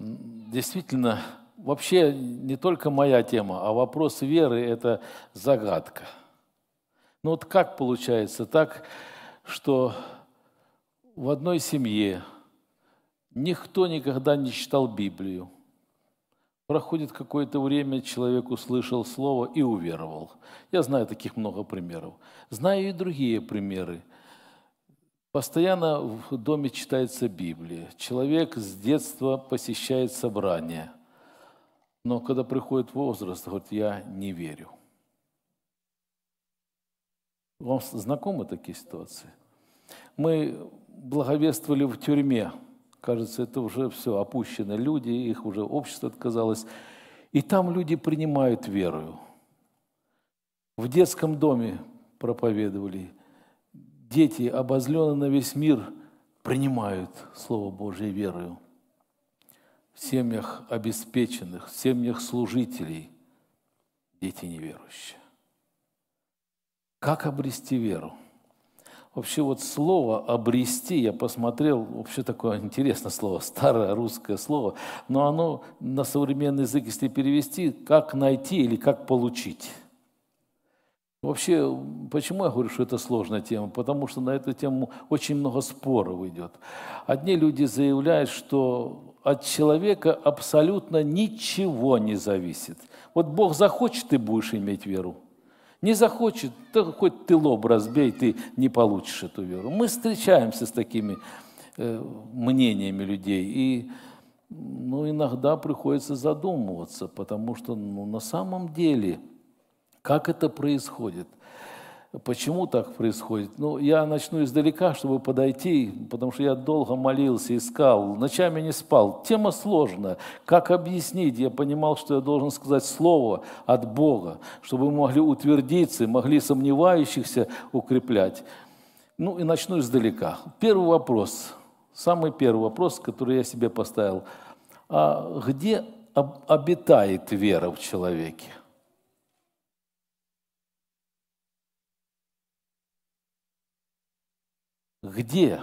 действительно, вообще не только моя тема, а вопрос веры – это загадка. Ну вот как получается так, что в одной семье никто никогда не читал Библию. Проходит какое-то время, человек услышал слово и уверовал. Я знаю таких много примеров. Знаю и другие примеры – Постоянно в доме читается Библия. Человек с детства посещает собрания. Но когда приходит возраст, говорит, я не верю. Вам знакомы такие ситуации? Мы благовествовали в тюрьме. Кажется, это уже все, опущены люди, их уже общество отказалось. И там люди принимают веру. В детском доме проповедовали – дети, обозленные на весь мир, принимают Слово Божье верою. В семьях обеспеченных, в семьях служителей дети неверующие. Как обрести веру? Вообще вот слово «обрести», я посмотрел, вообще такое интересное слово, старое русское слово, но оно на современный язык, если перевести, как найти или как получить – Вообще, почему я говорю, что это сложная тема? Потому что на эту тему очень много споров идет. Одни люди заявляют, что от человека абсолютно ничего не зависит. Вот Бог захочет, ты будешь иметь веру. Не захочет, то хоть ты лоб разбей, ты не получишь эту веру. Мы встречаемся с такими э, мнениями людей. И ну, иногда приходится задумываться, потому что ну, на самом деле – как это происходит? Почему так происходит? Ну, я начну издалека, чтобы подойти, потому что я долго молился, искал, ночами не спал. Тема сложная. Как объяснить? Я понимал, что я должен сказать слово от Бога, чтобы мы могли утвердиться, могли сомневающихся укреплять. Ну и начну издалека. Первый вопрос, самый первый вопрос, который я себе поставил. А где обитает вера в человеке? Где?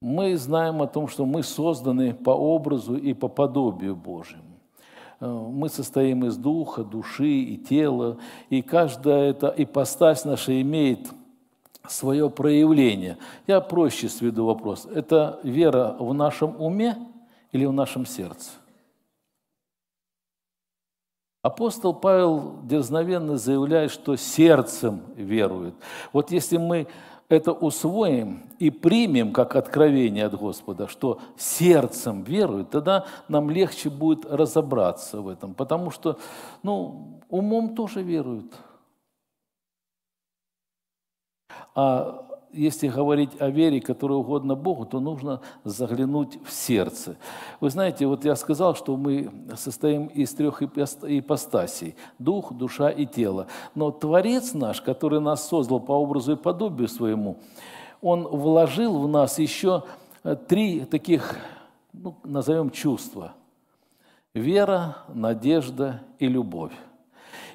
Мы знаем о том, что мы созданы по образу и по подобию Божьему. Э, мы состоим из духа, души и тела, и каждая эта ипостась наша имеет свое проявление. Я проще сведу вопрос. Это вера в нашем уме или в нашем сердце? Апостол Павел дерзновенно заявляет, что сердцем верует. Вот если мы это усвоим и примем как откровение от Господа, что сердцем веруют, тогда нам легче будет разобраться в этом, потому что ну, умом тоже веруют. А если говорить о вере, которая угодна Богу, то нужно заглянуть в сердце. Вы знаете, вот я сказал, что мы состоим из трех ипостасей – дух, душа и тело. Но Творец наш, который нас создал по образу и подобию своему, он вложил в нас еще э, три таких, ну, назовем, чувства – вера, надежда и любовь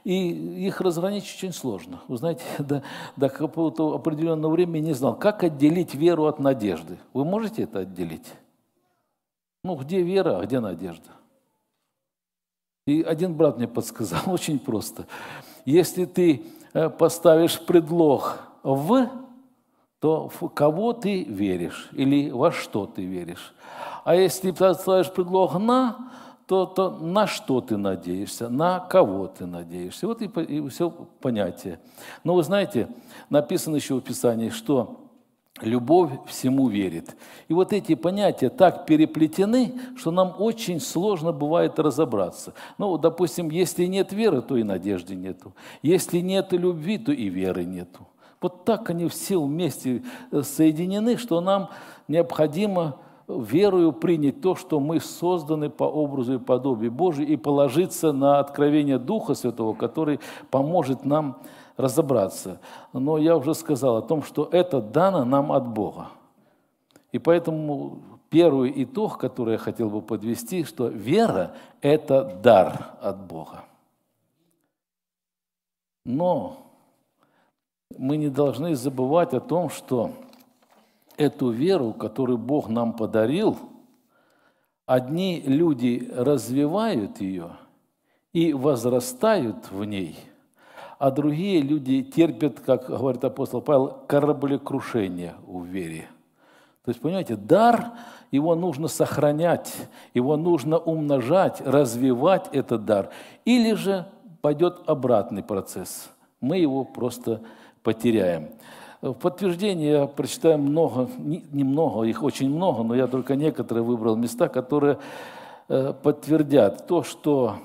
и их разграничить очень сложно. Вы знаете, до, до какого-то определенного времени не знал, как отделить веру от надежды. Вы можете это отделить? Ну, где вера, а где надежда? И один брат мне подсказал очень просто. Если ты э, поставишь предлог «в», то в кого ты веришь или во что ты веришь. А если ты поставишь предлог «на», то, то на что ты надеешься, на кого ты надеешься. Вот и, и все понятие. Но вы знаете, написано еще в Писании, что Любовь всему верит. И вот эти понятия так переплетены, что нам очень сложно бывает разобраться. Ну, допустим, если нет веры, то и надежды нету. Если нет любви, то и веры нету. Вот так они все вместе э, соединены, что нам необходимо верою принять то, что мы созданы по образу и подобию Божию, и положиться на откровение Духа Святого, который поможет нам разобраться. Но я уже сказал о том, что это дано нам от Бога. И поэтому первый итог, который я хотел бы подвести, что вера – это дар от Бога. Но мы не должны забывать о том, что эту веру, которую Бог нам подарил, одни люди развивают ее и возрастают в ней, а другие люди терпят, как говорит апостол Павел, кораблекрушение в вере. То есть, понимаете, дар, его нужно сохранять, его нужно умножать, развивать этот дар. Или же пойдет обратный процесс. Мы его просто потеряем. В подтверждение я прочитаю много, немного, не их очень много, но я только некоторые выбрал места, которые э, подтвердят то, что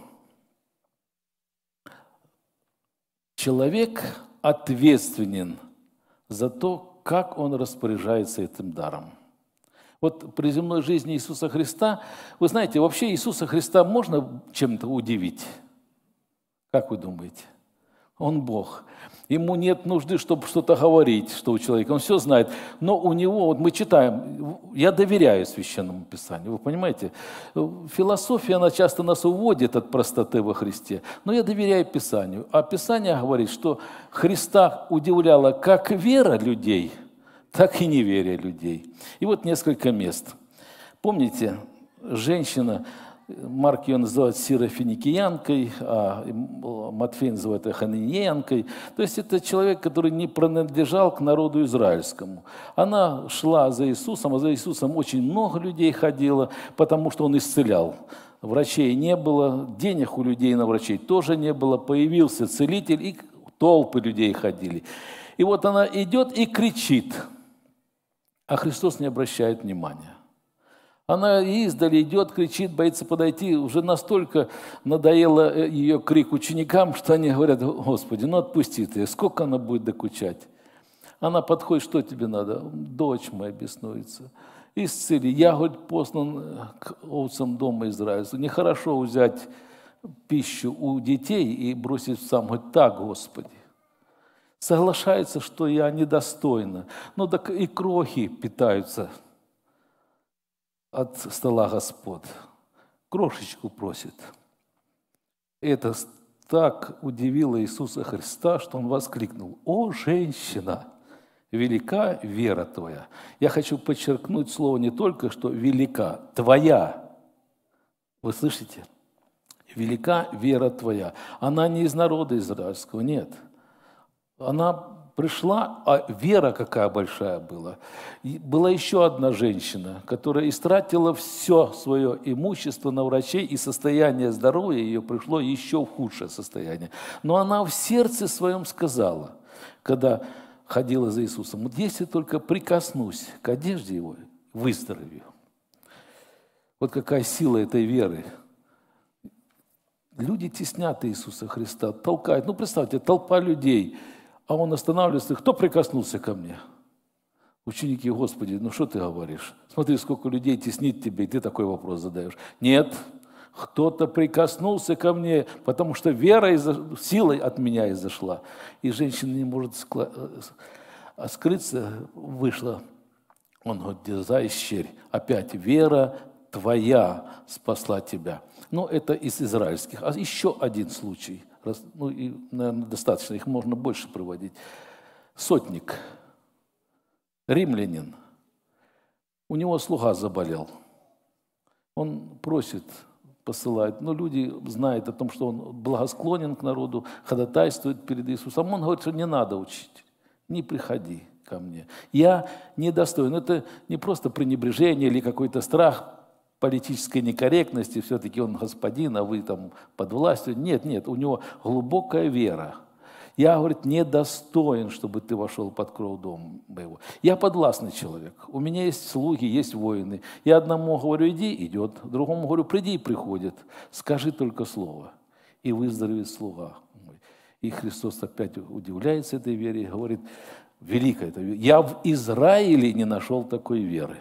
человек ответственен за то, как он распоряжается этим даром. Вот при земной жизни Иисуса Христа, вы знаете, вообще Иисуса Христа можно чем-то удивить? Как вы думаете? Он Бог. Ему нет нужды, чтобы что-то говорить, что у человека. Он все знает. Но у него, вот мы читаем, я доверяю Священному Писанию, вы понимаете? Философия, она часто нас уводит от простоты во Христе. Но я доверяю Писанию. А Писание говорит, что Христа удивляла как вера людей, так и неверие людей. И вот несколько мест. Помните, женщина, Марк ее называет сирофиникиянкой, а Матфей называет их Аниненкой. То есть это человек, который не принадлежал к народу израильскому. Она шла за Иисусом, а за Иисусом очень много людей ходило, потому что он исцелял. Врачей не было, денег у людей на врачей тоже не было. Появился целитель, и толпы людей ходили. И вот она идет и кричит, а Христос не обращает внимания. Она издали идет, кричит, боится подойти. Уже настолько надоело э, ее крик ученикам, что они говорят, Господи, ну отпусти ты, сколько она будет докучать? Она подходит, что тебе надо? Дочь моя беснуется. Исцели. Я, говорит, послан э, к овцам дома Израильства. Нехорошо взять пищу у детей и бросить сам. Говорит, так, Господи. Соглашается, что я недостойна. Ну так и крохи питаются от стола Господ. Крошечку просит. Это так удивило Иисуса Христа, что он воскликнул, «О, женщина, велика вера твоя!» Я хочу подчеркнуть слово не только, что «велика», «твоя». Вы слышите? «Велика вера твоя». Она не из народа израильского, нет. Она пришла, а вера какая большая была. И была еще одна женщина, которая истратила все свое имущество на врачей, и состояние здоровья ее пришло еще в худшее состояние. Но она в сердце своем сказала, когда ходила за Иисусом, вот если только прикоснусь к одежде его, выздоровею. Вот какая сила этой веры. Люди теснят Иисуса Христа, толкают. Ну, представьте, толпа людей – а он останавливается, кто прикоснулся ко мне? Ученики, Господи, ну что ты говоришь? Смотри, сколько людей теснит тебе, и ты такой вопрос задаешь. Нет, кто-то прикоснулся ко мне, потому что вера, силой от меня изошла. И женщина не может э, а скрыться, вышла. Он говорит, дерзай, щерь. Опять вера твоя спасла тебя. Но ну, это из израильских. А еще один случай – ну и, наверное, достаточно, их можно больше проводить. Сотник, римлянин, у него слуга заболел. Он просит, посылает, но люди знают о том, что он благосклонен к народу, ходатайствует перед Иисусом. Он говорит, что не надо учить, не приходи ко мне. Я недостоин. Это не просто пренебрежение или какой-то страх политической некорректности, все-таки он господин, а вы там под властью. Нет, нет, у него глубокая вера. Я, говорит, недостоин, чтобы ты вошел под кров дома моего. Я подвластный человек. У меня есть слуги, есть воины. Я одному говорю, иди, идет. Другому говорю, приди, приходит. Скажи только слово, и выздоровеет слуга. И Христос опять удивляется этой вере и говорит, великая эта вера. Я в Израиле не нашел такой веры.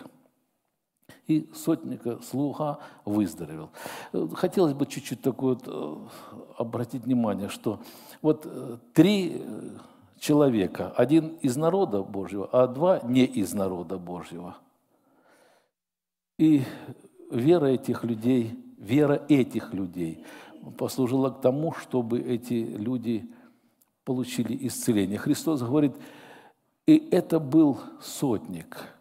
И сотника слуха выздоровел. Э, хотелось бы чуть-чуть такое вот э, обратить внимание, что вот э, три человека, один из народа Божьего, а два не из народа Божьего. И вера этих людей, вера этих людей послужила к тому, чтобы эти люди получили исцеление. Христос говорит, и это был сотник –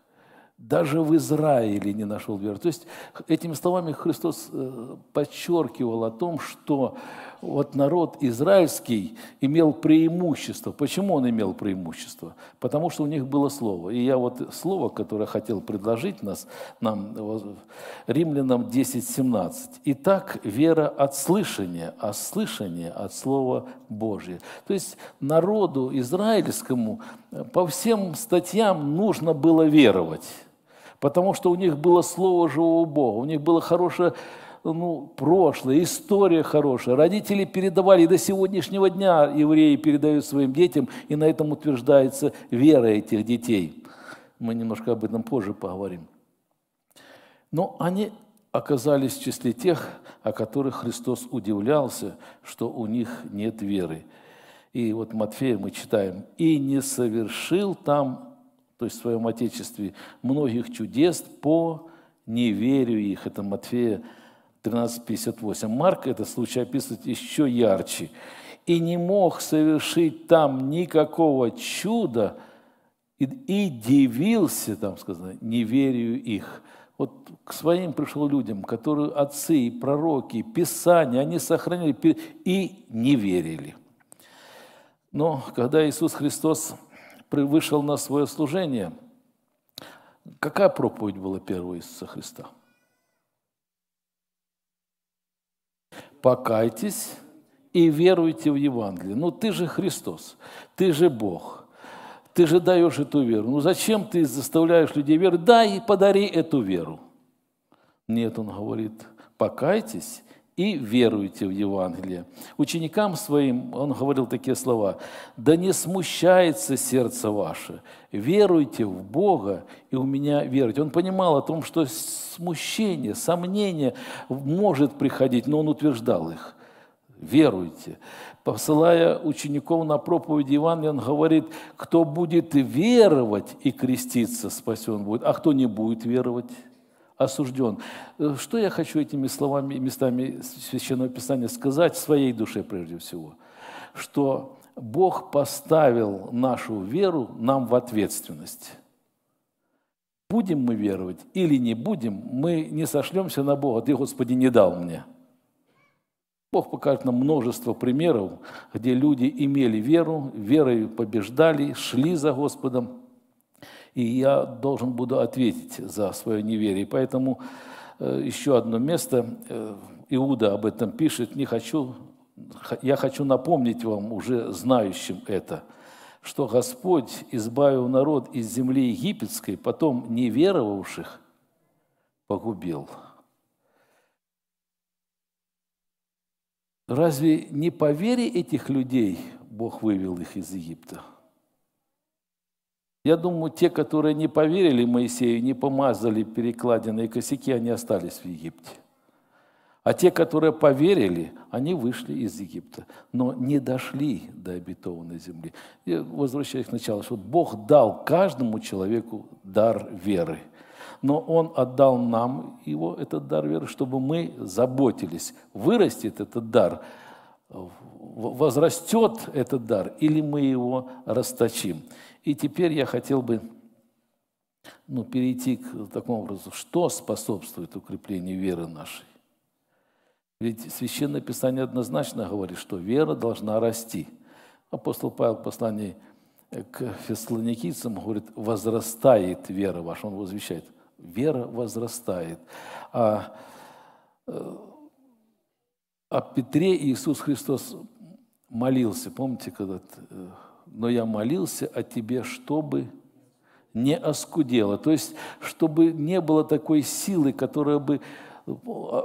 даже в Израиле не нашел веры. То есть этими словами Христос э, подчеркивал о том, что вот народ израильский имел преимущество. Почему он имел преимущество? Потому что у них было слово. И я вот слово, которое хотел предложить нас, нам, римлянам 10.17. «Итак, вера от слышания, а слышание от Слова Божия». То есть народу израильскому э, по всем статьям нужно было веровать потому что у них было слово живого Бога, у них было хорошее ну, прошлое, история хорошая. Родители передавали, и до сегодняшнего дня евреи передают своим детям, и на этом утверждается вера этих детей. Мы немножко об этом позже поговорим. Но они оказались в числе тех, о которых Христос удивлялся, что у них нет веры. И вот Матфея мы читаем, «И не совершил там то есть в своем Отечестве, многих чудес по неверию их. Это Матфея 13,58. Марк этот случай описывает еще ярче. «И не мог совершить там никакого чуда, и, и дивился, там сказано, неверию их». Вот к своим пришел людям, которые отцы, и пророки, и писания, они сохранили и не верили. Но когда Иисус Христос вышел на свое служение, какая проповедь была первой Иисуса Христа? Покайтесь и веруйте в Евангелие. Ну, ты же Христос, ты же Бог, ты же даешь эту веру. Ну, зачем ты заставляешь людей верить? Дай и подари эту веру. Нет, он говорит, покайтесь и веруйте в Евангелие. Ученикам своим он говорил такие слова, «Да не смущается сердце ваше, веруйте в Бога и у меня веруйте». Он понимал о том, что смущение, сомнение может приходить, но он утверждал их – веруйте. Посылая учеников на проповедь Евангелия, он говорит, кто будет веровать и креститься, спасен будет, а кто не будет веровать – осужден. Э, что я хочу этими словами, местами Священного Писания сказать своей душе прежде всего? Что Бог поставил нашу веру нам в ответственность. Будем мы веровать или не будем, мы не сошлемся на Бога. Ты, Господи, не дал мне. Бог покажет нам множество примеров, где люди имели веру, верой побеждали, шли за Господом, и я должен буду ответить за свое неверие. Поэтому э, еще одно место, э, Иуда об этом пишет, не хочу, я хочу напомнить вам, уже знающим это, что Господь избавил народ из земли египетской, потом неверовавших погубил. Разве не по вере этих людей Бог вывел их из Египта? Я думаю, те, которые не поверили Моисею, не помазали перекладины и косяки, они остались в Египте. А те, которые поверили, они вышли из Египта, но не дошли до обетованной земли. Я возвращаюсь к началу, что Бог дал каждому человеку дар веры. Но Он отдал нам его, этот дар веры, чтобы мы заботились. Вырастет этот дар в возрастет этот дар, или мы его расточим. И теперь я хотел бы ну, перейти к такому образу, что способствует укреплению веры нашей. Ведь Священное Писание однозначно говорит, что вера должна расти. Апостол Павел в послании к фессалоникийцам говорит, возрастает вера ваша. Он возвещает, вера возрастает. А э, о Петре Иисус Христос молился, помните, когда э, но я молился о тебе, чтобы не оскудело, То есть, чтобы не было такой силы, которая бы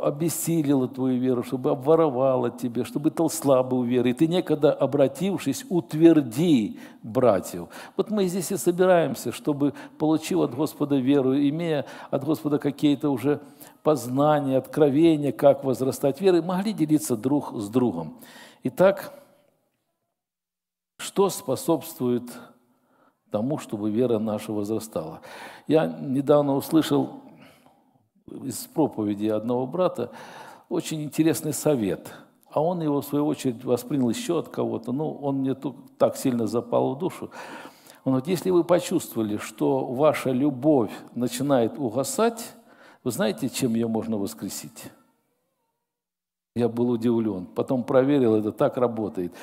обессилила твою веру, чтобы обворовала тебе, чтобы толсла бы у веры. И ты некогда, обратившись, утверди братьев. Вот мы здесь и собираемся, чтобы, получив от Господа веру, имея от Господа какие-то уже познания, откровения, как возрастать веры, могли делиться друг с другом. Итак, что способствует тому, чтобы вера наша возрастала? Я недавно услышал из проповеди одного брата очень интересный совет, а он его, в свою очередь, воспринял еще от кого-то. Ну, он мне тут так сильно запал в душу. Он говорит, если вы почувствовали, что ваша любовь начинает угасать, вы знаете, чем ее можно воскресить? Я был удивлен. Потом проверил, это так работает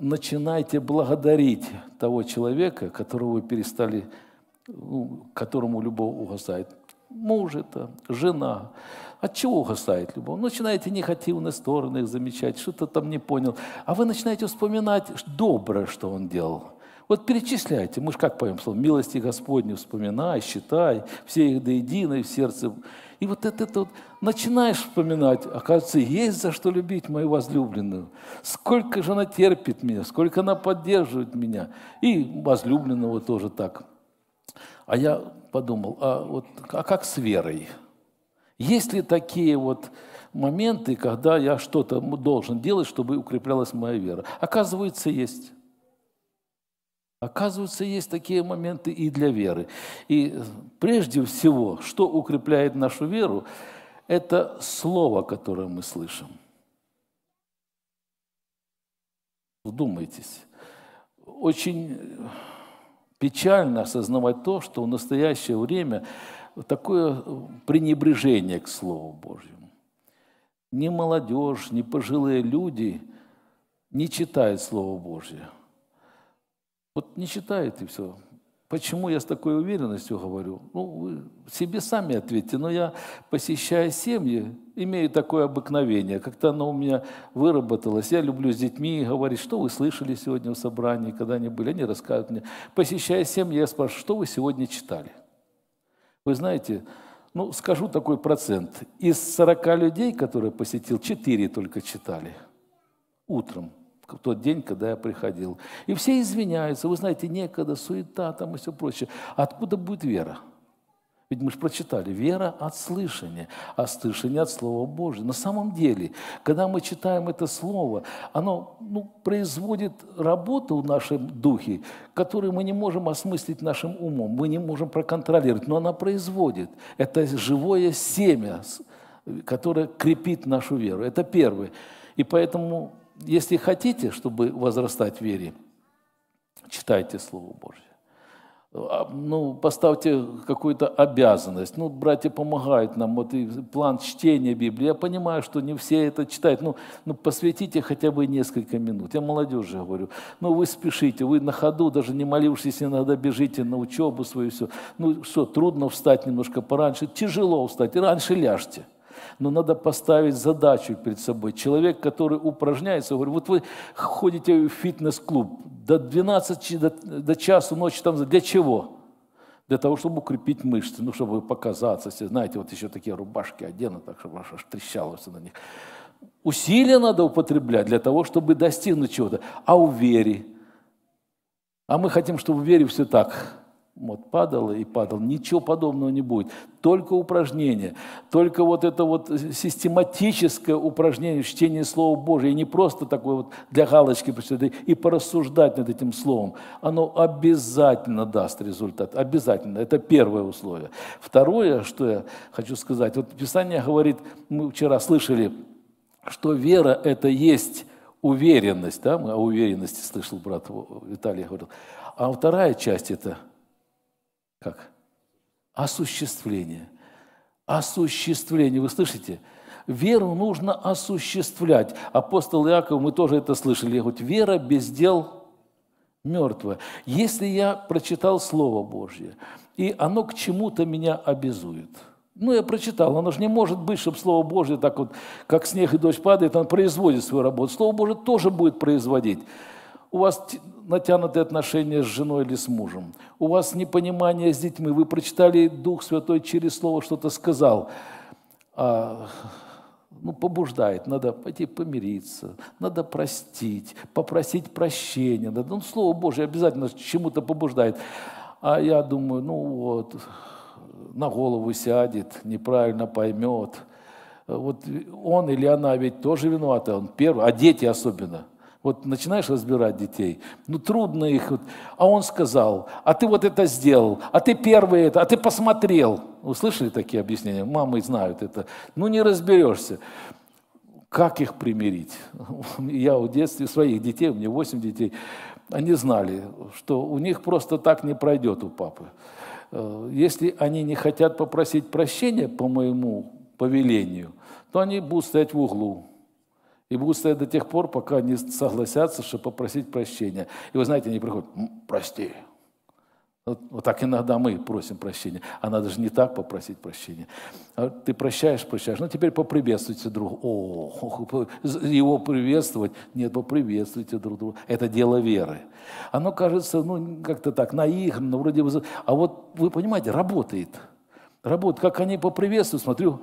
начинайте благодарить того человека, которого вы перестали, ну, которому любовь угасает. Муж это, жена. От чего угасает любовь? Начинаете негативные стороны их замечать, что-то там не понял. А вы начинаете вспоминать доброе, что он делал. Вот перечисляйте, мы же как поем слово, милости Господне вспоминай, считай, все их до единой в сердце. И вот это, это вот начинаешь вспоминать, оказывается, есть за что любить мою возлюбленную. Сколько же она терпит меня, сколько она поддерживает меня. И возлюбленного тоже так. А я подумал, а, вот, а как с верой? Есть ли такие вот моменты, когда я что-то должен делать, чтобы укреплялась моя вера? Оказывается, есть. Оказывается, есть такие моменты и для веры. И э, прежде всего, что укрепляет нашу веру, это слово, которое мы слышим. Вдумайтесь. Очень э, печально осознавать то, что в настоящее время такое э, пренебрежение к Слову Божьему. Ни молодежь, ни пожилые люди не читают Слово Божье. Вот не читает и все. Почему я с такой уверенностью говорю? Ну, вы себе сами ответьте. Но я, посещая семьи, имею такое обыкновение. Как-то оно у меня выработалось. Я люблю с детьми говорить, что вы слышали сегодня в собрании, когда они были. Они рассказывают мне. Посещая семьи, я спрашиваю, что вы сегодня читали? Вы знаете, ну, скажу такой процент. Из 40 людей, которые посетил, 4 только читали утром в тот день, когда я приходил. И все извиняются, вы знаете, некогда, суета там и все прочее. Откуда будет вера? Ведь мы же прочитали, вера от слышания, а слышание от Слова Божьего. На самом деле, когда мы читаем это Слово, оно ну, производит работу в нашем духе, которую мы не можем осмыслить нашим умом, мы не можем проконтролировать, но она производит. Это живое семя, которое крепит нашу веру. Это первое. И поэтому если хотите, чтобы возрастать в вере, читайте Слово Божье. А, ну, поставьте какую-то обязанность. Ну, братья помогают нам. Вот и план чтения Библии. Я понимаю, что не все это читают. Ну, ну, посвятите хотя бы несколько минут. Я молодежи говорю. Ну, вы спешите, вы на ходу, даже не молившись, иногда бежите на учебу свою. Все. Ну, все, трудно встать немножко пораньше. Тяжело встать. Раньше ляжьте но надо поставить задачу перед собой. Человек, который упражняется, говорю, вот вы ходите в фитнес-клуб до 12, до, до часу ночи там, для чего? Для того, чтобы укрепить мышцы, ну, чтобы показаться. Все, знаете, вот еще такие рубашки одену, так, чтобы аж трещало все на них. Усилия надо употреблять для того, чтобы достигнуть чего-то. А у вере? А мы хотим, чтобы в вере все так – вот падал и падал, ничего подобного не будет. Только упражнение, только вот это вот систематическое упражнение в чтении Слова Божьего и не просто такое вот для галочки и порассуждать над этим Словом. Оно обязательно даст результат, обязательно. Это первое условие. Второе, что я хочу сказать, вот Писание говорит, мы вчера слышали, что вера – это есть уверенность, да, мы о уверенности слышал брат Виталий говорил, а вторая часть – это – как? Осуществление. Осуществление. Вы слышите? Веру нужно осуществлять. Апостол Иаков, мы тоже это слышали, говорит, вера без дел мертвая. Если я прочитал Слово Божье, и оно к чему-то меня обязует – ну, я прочитал, оно же не может быть, чтобы Слово Божье так вот, как снег и дождь падает, оно производит свою работу. Слово Божье тоже будет производить. У вас натянутые отношения с женой или с мужем, у вас непонимание с детьми, вы прочитали Дух Святой через Слово, что-то сказал, а, ну, побуждает, надо пойти помириться, надо простить, попросить прощения, надо, ну, Слово Божье обязательно чему-то побуждает. А я думаю, ну вот, на голову сядет, неправильно поймет. Вот он или она ведь тоже виновата, он первый, а дети особенно – вот начинаешь разбирать детей, ну трудно их. Вот. А он сказал, а ты вот это сделал, а ты первый это, а ты посмотрел. Услышали такие объяснения? Мамы знают это. Ну не разберешься. Как их примирить? Я у детстве своих детей, у меня восемь детей, они знали, что у них просто так не пройдет у папы. Э, если они не хотят попросить прощения по моему повелению, то они будут стоять в углу, и будут стоять до тех пор, пока не согласятся, чтобы попросить прощения. И вы знаете, они приходят, прости. Вот, вот так иногда мы просим прощения. А надо же не так попросить прощения. А ты прощаешь, прощаешь. Ну, теперь поприветствуйте друг друга. О, его приветствовать? Нет, поприветствуйте друг друга. Это дело веры. Оно кажется, ну, как-то так, наигранно, вроде бы. А вот, вы понимаете, работает. Работает. Как они поприветствуют, смотрю,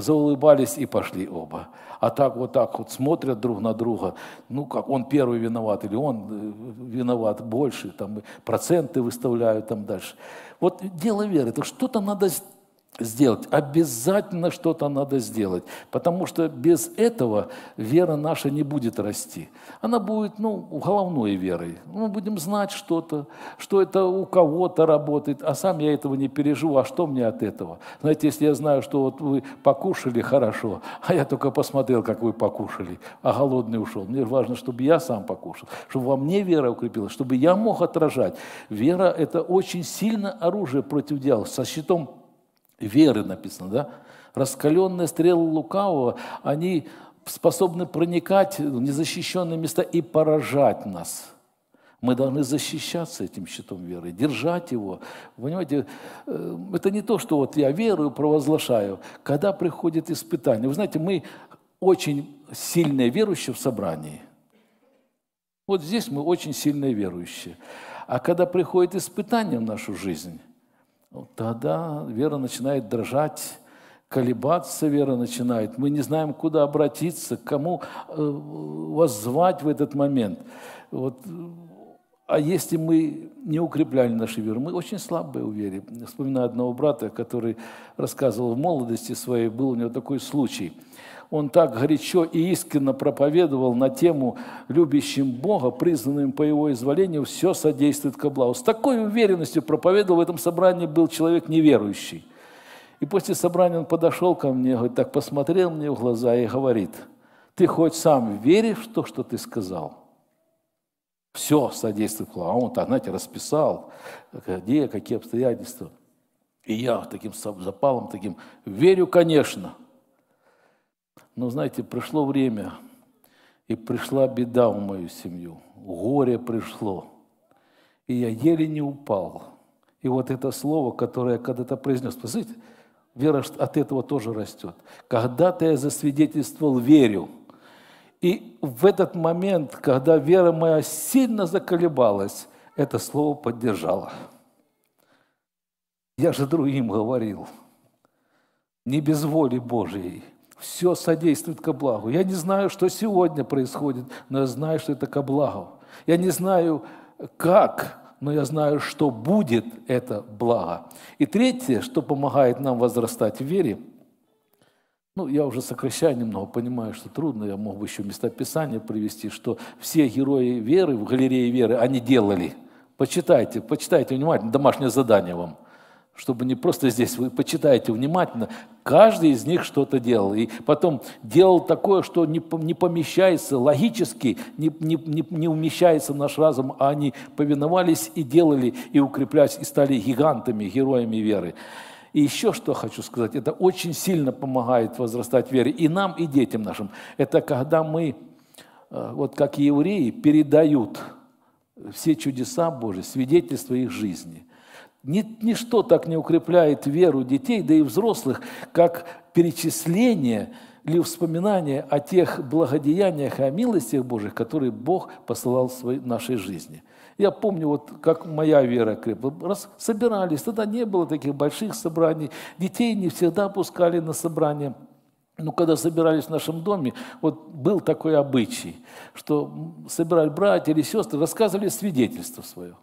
Заулыбались и пошли оба. А так вот так вот смотрят друг на друга, ну как он первый виноват или он э, виноват больше, там проценты выставляют там дальше. Вот дело веры, то что-то надо сделать. Обязательно что-то надо сделать, потому что без этого вера наша не будет расти. Она будет, ну, головной верой. Мы будем знать что-то, что это у кого-то работает, а сам я этого не переживу, а что мне от этого? Знаете, если я знаю, что вот вы покушали хорошо, а я только посмотрел, как вы покушали, а голодный ушел. Мне важно, чтобы я сам покушал, чтобы во мне вера укрепилась, чтобы я мог отражать. Вера – это очень сильное оружие против дьявола, со щитом веры написано, да? Раскаленные стрелы лукавого, они способны проникать в незащищенные места и поражать нас. Мы должны защищаться этим щитом веры, держать его. Понимаете, э, это не то, что вот я верую, провозглашаю. Когда приходит испытание, вы знаете, мы очень сильные верующие в собрании. Вот здесь мы очень сильные верующие. А когда приходит испытание в нашу жизнь, тогда вера начинает дрожать, колебаться вера начинает. Мы не знаем, куда обратиться, к кому э, вас звать в этот момент. Вот а если мы не укрепляли наши веры, мы очень слабые в вере. Вспоминаю одного брата, который рассказывал в молодости своей, был у него такой случай. Он так горячо и искренно проповедовал на тему «любящим Бога, признанным по его изволению, все содействует ко благу». С такой уверенностью проповедовал, в этом собрании был человек неверующий. И после собрания он подошел ко мне, говорит, так посмотрел мне в глаза и говорит, «Ты хоть сам веришь в то, что ты сказал?» Все содействовало, А он так, знаете, расписал, где, какие обстоятельства. И я таким запалом, таким, верю, конечно. Но, знаете, пришло время, и пришла беда в мою семью. Горе пришло. И я еле не упал. И вот это слово, которое я когда-то произнес, посмотрите, вера от этого тоже растет. Когда-то я засвидетельствовал верю – и в этот момент, когда вера моя сильно заколебалась, это слово поддержало. Я же другим говорил, не без воли Божьей. Все содействует ко благу. Я не знаю, что сегодня происходит, но я знаю, что это ко благу. Я не знаю, как, но я знаю, что будет это благо. И третье, что помогает нам возрастать в вере – ну, я уже сокращаю немного, понимаю, что трудно, я мог бы еще местописание привести, что все герои веры в галерее веры, они делали. Почитайте, почитайте внимательно, домашнее задание вам. Чтобы не просто здесь, вы почитайте внимательно, каждый из них что-то делал. И потом делал такое, что не, не помещается логически, не, не, не, не умещается в наш разум, а они повиновались и делали, и укреплялись, и стали гигантами, героями веры. И еще что хочу сказать, это очень сильно помогает возрастать вере и нам, и детям нашим. Это когда мы, э, вот как евреи, передают все чудеса Божьи, свидетельства их жизни. Ничто так не укрепляет веру детей, да и взрослых, как перечисление – или вспоминание о тех благодеяниях и о милостях Божьих, которые Бог посылал в своей, нашей жизни. Я помню, вот как моя вера крепла. Раз собирались, тогда не было таких больших собраний, детей не всегда пускали на собрания. но когда собирались в нашем доме, вот был такой обычай, что собирали братья или сестры, рассказывали свидетельство свое.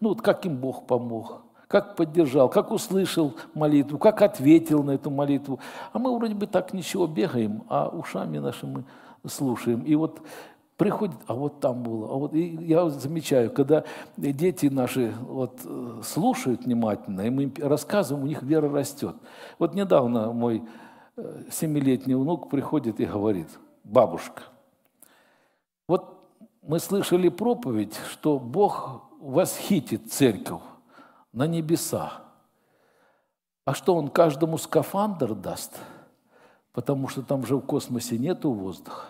Ну, вот как им Бог помог, как поддержал, как услышал молитву, как ответил на эту молитву. А мы вроде бы так ничего бегаем, а ушами нашими слушаем. И вот приходит, а вот там было, а вот и я замечаю, когда дети наши вот э, слушают внимательно, и мы рассказываем, у них вера растет. Вот недавно мой э, семилетний внук приходит и говорит, бабушка, вот мы слышали проповедь, что Бог восхитит церковь на небеса. А что он каждому скафандр даст? Потому что там же в космосе нету воздуха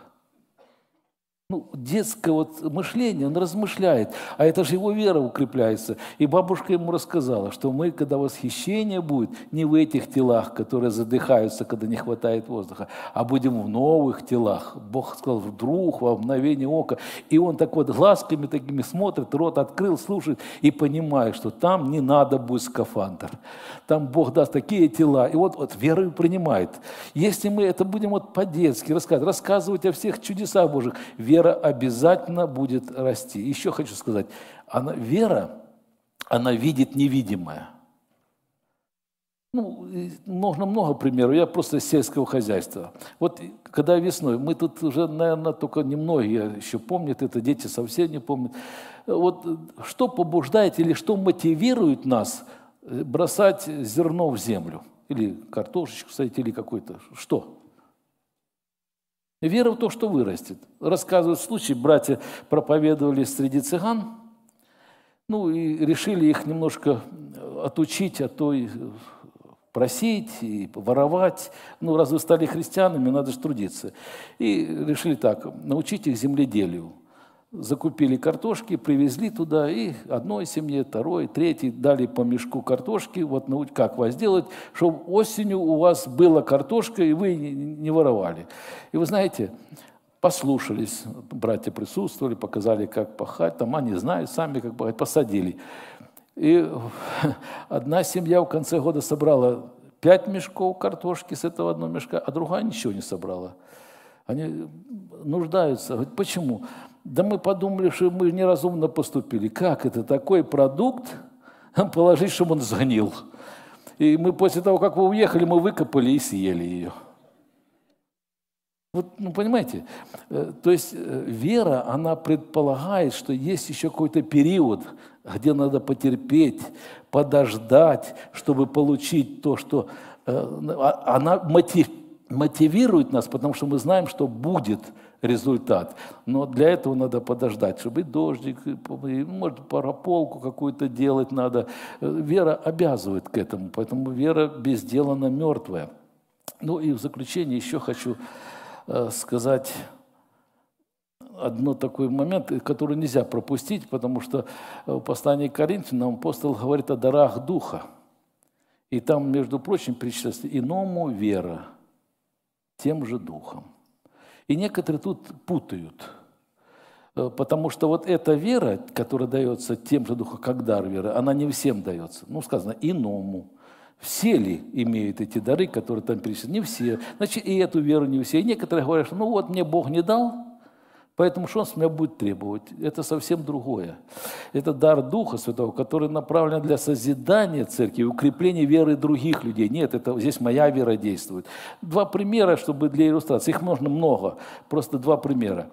ну, детское вот мышление, он размышляет, а это же его вера укрепляется. И бабушка ему рассказала, что мы, когда восхищение будет, не в этих телах, которые задыхаются, когда не хватает воздуха, а будем в новых телах. Бог сказал, вдруг, во мгновение ока. И он так вот глазками такими смотрит, рот открыл, слушает и понимает, что там не надо будет скафандр. Там Бог даст такие тела. И вот, вот верою принимает. Если мы это будем вот по-детски рассказывать, рассказывать о всех чудесах Божьих, вера вера обязательно будет расти. Еще хочу сказать, она, вера, она видит невидимое. Ну, можно много примеров. Я просто сельского хозяйства. Вот когда весной, мы тут уже, наверное, только немногие еще помнят это, дети совсем не помнят. Вот что побуждает или что мотивирует нас э, бросать зерно в землю? Или картошечку, кстати, или какой-то. Что? Вера в то, что вырастет. Рассказывают случай, братья проповедовали среди цыган, ну и решили их немножко э, отучить, а то и э, просить, и воровать. Ну, раз вы стали христианами, надо же трудиться. И решили так, научить их земледелию – закупили картошки, привезли туда, и одной семье, второй, третьей дали по мешку картошки, вот научить, как вас делать, чтобы осенью у вас была картошка, и вы не воровали. И вы знаете, послушались, братья присутствовали, показали, как пахать, там они знают сами, как пахать, посадили. И одна семья в конце года собрала пять мешков картошки с этого одного мешка, а другая ничего не собрала. Они нуждаются. Говорит, почему? Да мы подумали, что мы неразумно поступили. Как это такой продукт положить, чтобы он занил? И мы после того, как вы уехали, мы выкопали и съели ее. Вот, ну, понимаете, э, то есть э, вера, она предполагает, что есть еще какой-то период, где надо потерпеть, подождать, чтобы получить то, что э, а, она мотив, мотивирует нас, потому что мы знаем, что будет результат. Но для этого надо подождать, чтобы и дождик, и, может, параполку какую-то делать надо. Вера обязывает к этому, поэтому вера без дела она мертвая. Ну и в заключение еще хочу э, сказать одно такой момент, который нельзя пропустить, потому что э, в послании к Коринфянам апостол говорит о дарах Духа. И там, между прочим, перечисляется «иному вера» тем же духом. И некоторые тут путают, э, потому что вот эта вера, которая дается тем же духом, как дар веры, она не всем дается. Ну, сказано, иному. Все ли имеют эти дары, которые там перечислены? Не все. Значит, и эту веру не все. И некоторые говорят, что ну вот мне Бог не дал, Поэтому что он с меня будет требовать? Это совсем другое. Это дар Духа Святого, который направлен для созидания церкви, укрепления веры других людей. Нет, это здесь моя вера действует. Два примера, чтобы для иллюстрации. Их можно много. Просто два примера.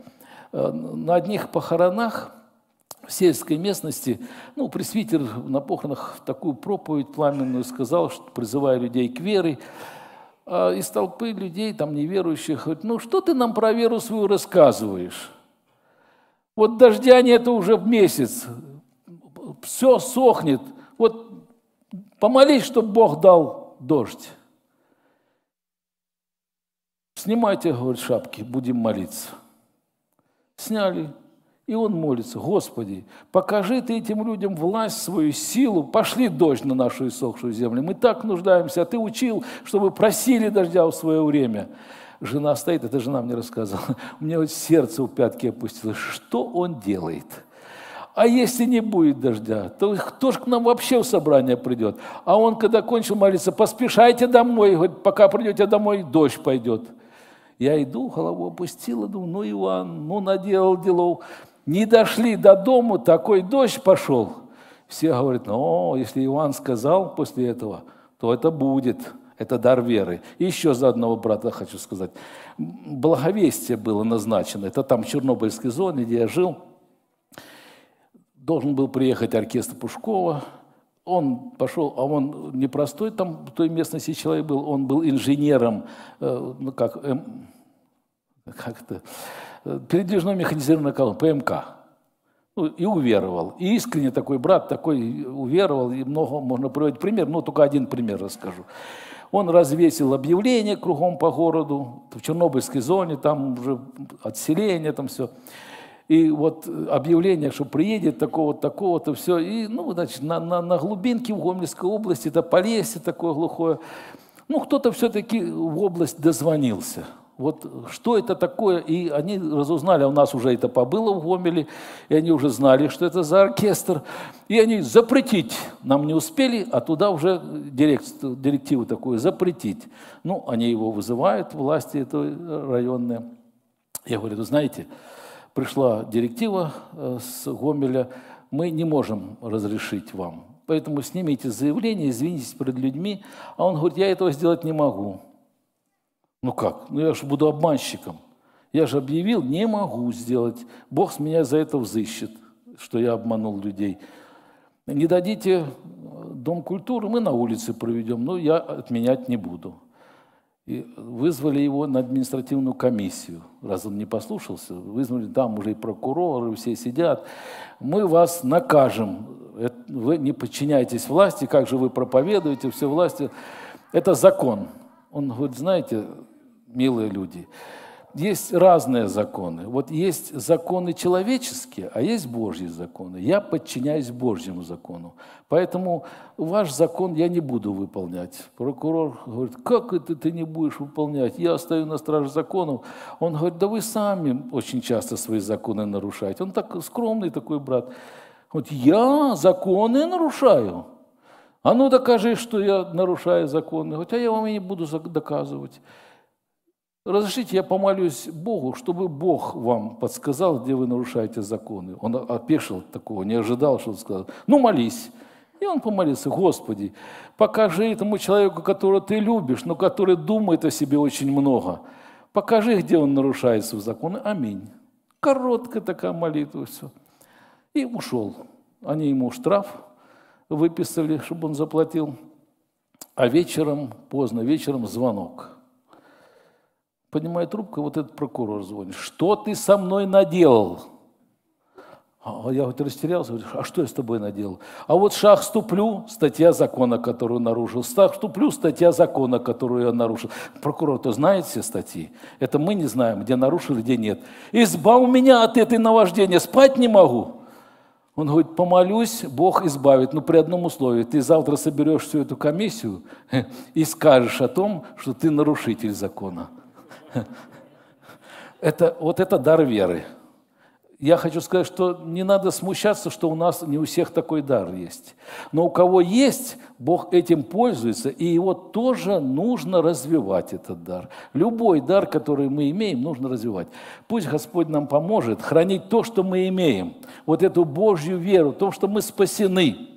Э, на одних похоронах в сельской местности, ну, пресвитер на похоронах такую проповедь пламенную сказал, что, призывая людей к вере, а, из толпы людей, там, неверующих, говорит, ну что ты нам про веру свою рассказываешь? Вот дождя нет уже месяц, все сохнет. Вот помолись, чтобы Бог дал дождь. Снимайте, говорит, шапки, будем молиться. Сняли, и он молится, Господи, покажи Ты этим людям власть, свою силу, пошли дождь на нашу иссохшую землю. Мы так нуждаемся, а Ты учил, чтобы просили дождя в свое время. Жена стоит, это жена мне рассказала. У меня вот сердце у пятки опустилось. Что он делает? А если не будет дождя, то кто же к нам вообще в собрание придет? А он, когда кончил молиться, поспешайте домой, говорит, пока придете домой, дождь пойдет. Я иду, голову опустила, думаю, ну, Иван, ну, наделал делов. Не дошли до дома, такой дождь пошел. Все говорят, ну, если Иван сказал после этого, то это будет. Это дар веры. И еще за одного брата хочу сказать. Благовестие было назначено. Это там в Чернобыльской зоне, где я жил. Должен был приехать оркестр Пушкова. Он пошел, а он не простой там в той местности человек был, он был инженером, э, ну как, эм, как-то передвижной механизированный колонны, ПМК. Ну, и уверовал. И искренне такой брат такой уверовал, и много можно приводить пример, но ну, только один пример расскажу. Он развесил объявление кругом по городу, в Чернобыльской зоне, там уже отселение, там все. И вот объявление, что приедет такого-то, такого-то, все. И, ну, значит, на, на, на глубинке в Гомельской области, да Полесье такое глухое. Ну, кто-то все-таки в область дозвонился – вот что это такое? И они разузнали, а у нас уже это побыло в Гомеле, и они уже знали, что это за оркестр. И они запретить нам не успели, а туда уже директ, директиву такую запретить. Ну, они его вызывают, власти это районные. Я говорю, вы знаете, пришла директива э, с Гомеля, мы не можем разрешить вам. Поэтому снимите заявление, извинитесь перед людьми. А он говорит, я этого сделать не могу. Ну как? Ну я же буду обманщиком. Я же объявил, не могу сделать. Бог с меня за это взыщет, что я обманул людей. Не дадите э, дом культуры, мы на улице проведем, но я отменять не буду. И вызвали его на административную комиссию. Раз он не послушался, вызвали, там уже и прокуроры, все сидят. Мы вас накажем. Вы не подчиняетесь власти, как же вы проповедуете все власти. Это закон. Он говорит, знаете, милые люди, есть разные законы. Вот есть законы человеческие, а есть Божьи законы. Я подчиняюсь Божьему закону. Поэтому ваш закон я не буду выполнять. Прокурор говорит, как это ты не будешь выполнять? Я стою на страже законов. Он говорит, да вы сами очень часто свои законы нарушаете. Он так скромный такой брат. Вот я законы нарушаю. А ну докажи, что я нарушаю законы. Хотя «А я вам и не буду доказывать. Разрешите, я помолюсь Богу, чтобы Бог вам подсказал, где вы нарушаете законы. Он опешил от такого, не ожидал, что он сказал. Ну, молись. И он помолился, Господи, покажи этому человеку, которого ты любишь, но который думает о себе очень много, покажи, где он нарушает свои законы. Аминь. Короткая такая молитва, все. И ушел. Они ему штраф выписали, чтобы он заплатил. А вечером, поздно вечером, звонок – Поднимает трубку, вот этот прокурор звонит. Что ты со мной наделал? А, а я вот растерялся, говорю, а что я с тобой наделал? А вот шаг ступлю, статья закона, которую нарушил. Шаг ступлю, статья закона, которую я нарушил. Прокурор-то знает все статьи. Это мы не знаем, где нарушил, где нет. Избавь меня от этой наваждения, спать не могу. Он говорит, помолюсь, Бог избавит, но ну, при одном условии. Ты завтра соберешь всю эту комиссию и скажешь о том, что ты нарушитель закона. Это, вот это дар веры. Я хочу сказать, что не надо смущаться, что у нас не у всех такой дар есть. Но у кого есть, Бог этим пользуется, и его тоже нужно развивать, этот дар. Любой дар, который мы имеем, нужно развивать. Пусть Господь нам поможет хранить то, что мы имеем, вот эту Божью веру, то, что мы спасены –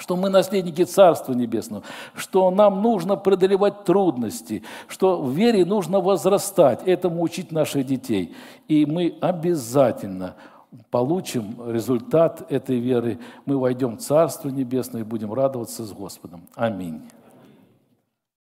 что мы наследники Царства Небесного, что нам нужно преодолевать трудности, что в вере нужно возрастать, этому учить наших детей. И мы обязательно получим результат этой веры, мы войдем в Царство Небесное и будем радоваться с Господом. Аминь.